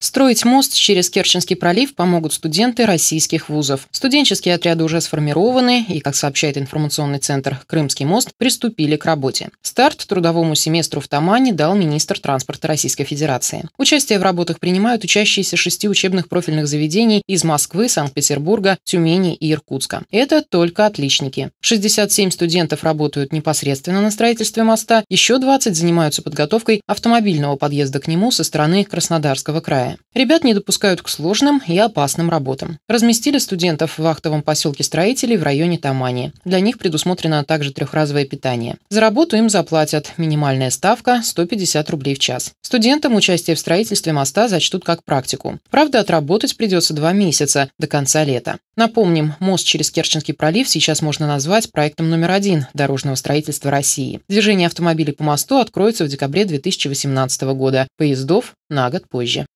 Строить мост через Керченский пролив помогут студенты российских вузов. Студенческие отряды уже сформированы и, как сообщает информационный центр «Крымский мост», приступили к работе. Старт трудовому семестру в Тамане дал министр транспорта Российской Федерации. Участие в работах принимают учащиеся шести учебных профильных заведений из Москвы, Санкт-Петербурга, Тюмени и Иркутска. Это только отличники. 67 студентов работают непосредственно на строительстве моста, еще 20 занимаются подготовкой автомобильного подъезда к нему со стороны Краснодарского края. Николая. Ребят не допускают к сложным и опасным работам. Разместили студентов в вахтовом поселке строителей в районе Тамани. Для них предусмотрено также трехразовое питание. За работу им заплатят минимальная ставка – 150 рублей в час. Студентам участие в строительстве моста зачтут как практику. Правда, отработать придется два месяца до конца лета. Напомним, мост через Керченский пролив сейчас можно назвать проектом номер один дорожного строительства России. Движение автомобилей по мосту откроется в декабре 2018 года, поездов на год позже.